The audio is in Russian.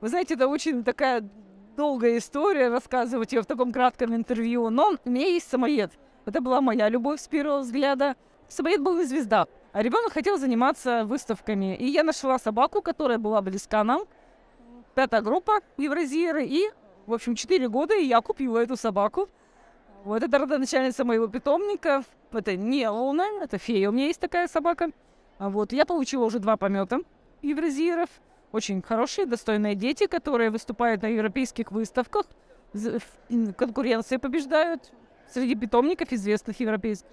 Вы знаете, это очень такая долгая история, рассказывать ее в таком кратком интервью, но у меня есть самоед. Это была моя любовь с первого взгляда. Самоед был и звезда. А ребенок хотел заниматься выставками. И я нашла собаку, которая была близка нам. Пятая группа Евразиеры. И, в общем, четыре года и я купила эту собаку. Вот это родоначальница моего питомника. Это не Луна, это фея. У меня есть такая собака. А вот я получила уже два помета евразиеров очень хорошие, достойные дети, которые выступают на европейских выставках, конкуренции побеждают среди питомников известных европейских.